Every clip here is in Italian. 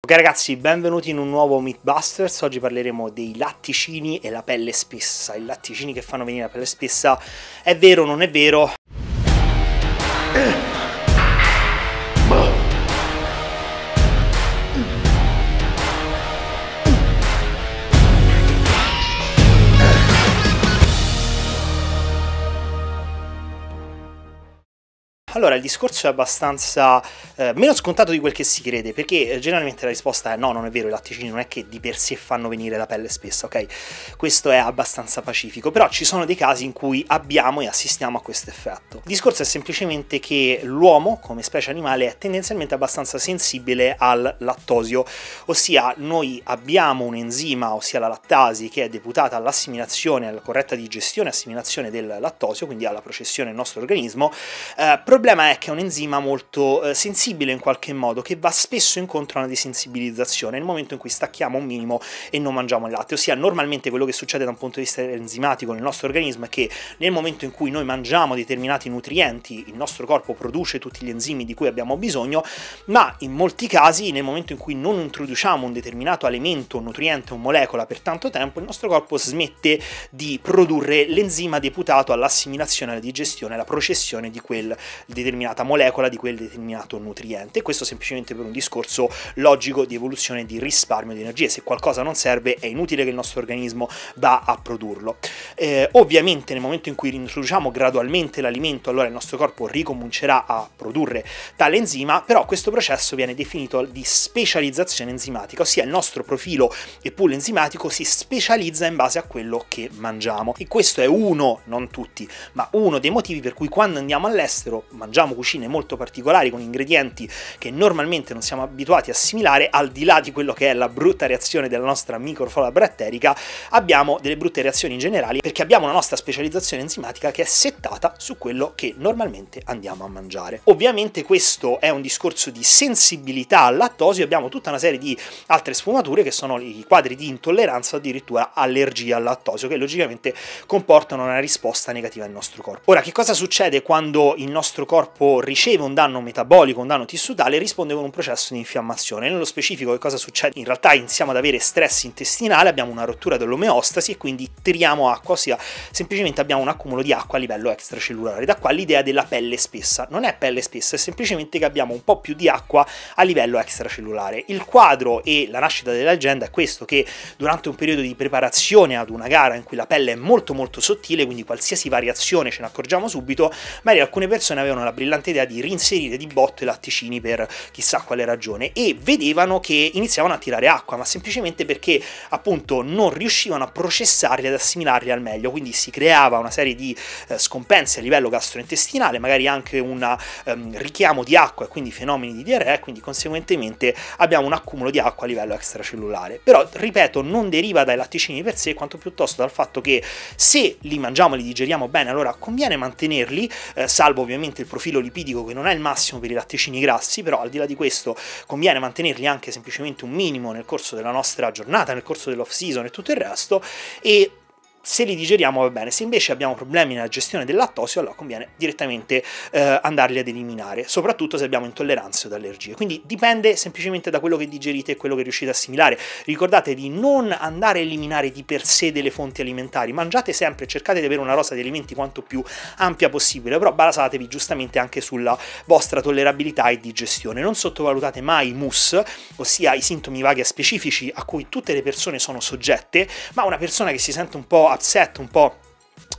Ok ragazzi, benvenuti in un nuovo Meatbusters, oggi parleremo dei latticini e la pelle spessa, i latticini che fanno venire la pelle spessa, è vero o non è vero? Eh, Allora, il discorso è abbastanza eh, meno scontato di quel che si crede, perché eh, generalmente la risposta è no, non è vero, i latticini non è che di per sé fanno venire la pelle spessa, ok? Questo è abbastanza pacifico, però ci sono dei casi in cui abbiamo e assistiamo a questo effetto. Il discorso è semplicemente che l'uomo, come specie animale, è tendenzialmente abbastanza sensibile al lattosio, ossia noi abbiamo un enzima, ossia la lattasi, che è deputata all'assimilazione, alla corretta digestione e assimilazione del lattosio, quindi alla processione nel nostro organismo, eh, problema è che è un enzima molto eh, sensibile in qualche modo, che va spesso incontro a una disensibilizzazione nel momento in cui stacchiamo un minimo e non mangiamo il latte. Ossia, normalmente quello che succede da un punto di vista enzimatico nel nostro organismo è che nel momento in cui noi mangiamo determinati nutrienti, il nostro corpo produce tutti gli enzimi di cui abbiamo bisogno, ma in molti casi nel momento in cui non introduciamo un determinato alimento, un nutriente o molecola per tanto tempo, il nostro corpo smette di produrre l'enzima deputato all'assimilazione, alla digestione, alla processione di quel determinata molecola di quel determinato nutriente. Questo semplicemente per un discorso logico di evoluzione di risparmio di energie. Se qualcosa non serve è inutile che il nostro organismo va a produrlo. Eh, ovviamente nel momento in cui introduciamo gradualmente l'alimento, allora il nostro corpo ricomincerà a produrre tale enzima, però questo processo viene definito di specializzazione enzimatica, ossia il nostro profilo e pool enzimatico si specializza in base a quello che mangiamo. E questo è uno, non tutti, ma uno dei motivi per cui quando andiamo all'estero mangiamo mangiamo cucine molto particolari con ingredienti che normalmente non siamo abituati a assimilare, al di là di quello che è la brutta reazione della nostra microflora batterica, abbiamo delle brutte reazioni in generale perché abbiamo la nostra specializzazione enzimatica che è settata su quello che normalmente andiamo a mangiare. Ovviamente questo è un discorso di sensibilità al lattosio, abbiamo tutta una serie di altre sfumature che sono i quadri di intolleranza o addirittura allergia al lattosio che logicamente comportano una risposta negativa al nostro corpo. Ora, che cosa succede quando il nostro corpo riceve un danno metabolico, un danno tissutale, risponde con un processo di infiammazione. Nello specifico che cosa succede? In realtà iniziamo ad avere stress intestinale, abbiamo una rottura dell'omeostasi e quindi tiriamo acqua, ossia semplicemente abbiamo un accumulo di acqua a livello extracellulare. Da qua l'idea della pelle spessa. Non è pelle spessa, è semplicemente che abbiamo un po' più di acqua a livello extracellulare. Il quadro e la nascita della leggenda è questo che durante un periodo di preparazione ad una gara in cui la pelle è molto molto sottile, quindi qualsiasi variazione ce ne accorgiamo subito, magari alcune persone avevano avevano la brillante idea di reinserire di botto i latticini per chissà quale ragione e vedevano che iniziavano a tirare acqua, ma semplicemente perché appunto non riuscivano a processarli ad assimilarli al meglio, quindi si creava una serie di eh, scompensi a livello gastrointestinale, magari anche un ehm, richiamo di acqua e quindi fenomeni di diarrea, quindi conseguentemente abbiamo un accumulo di acqua a livello extracellulare. Però ripeto, non deriva dai latticini per sé, quanto piuttosto dal fatto che se li mangiamo e li digeriamo bene, allora conviene mantenerli, eh, salvo ovviamente il profilo lipidico che non è il massimo per i latticini grassi, però al di là di questo conviene mantenerli anche semplicemente un minimo nel corso della nostra giornata, nel corso dell'off season e tutto il resto e se li digeriamo va bene, se invece abbiamo problemi nella gestione del lattosio, allora conviene direttamente eh, andarli ad eliminare, soprattutto se abbiamo intolleranze o allergie. Quindi dipende semplicemente da quello che digerite e quello che riuscite a assimilare. Ricordate di non andare a eliminare di per sé delle fonti alimentari, mangiate sempre, cercate di avere una rosa di alimenti quanto più ampia possibile, però basatevi giustamente anche sulla vostra tollerabilità e digestione. Non sottovalutate mai i MUS, ossia i sintomi vaghi e specifici a cui tutte le persone sono soggette, ma una persona che si sente un po' Satt, Um hon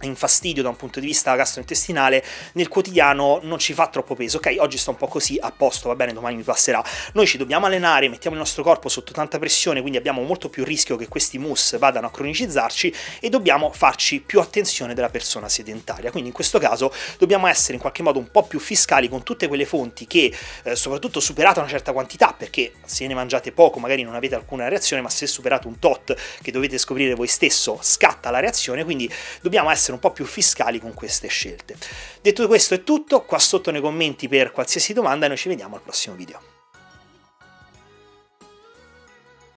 infastidio da un punto di vista gastrointestinale nel quotidiano non ci fa troppo peso ok oggi sto un po' così a posto va bene domani mi passerà noi ci dobbiamo allenare mettiamo il nostro corpo sotto tanta pressione quindi abbiamo molto più rischio che questi mousse vadano a cronicizzarci e dobbiamo farci più attenzione della persona sedentaria quindi in questo caso dobbiamo essere in qualche modo un po' più fiscali con tutte quelle fonti che eh, soprattutto superate una certa quantità perché se ne mangiate poco magari non avete alcuna reazione ma se superate un tot che dovete scoprire voi stesso scatta la reazione quindi dobbiamo essere essere un po' più fiscali con queste scelte. Detto questo è tutto, qua sotto nei commenti per qualsiasi domanda e noi ci vediamo al prossimo video.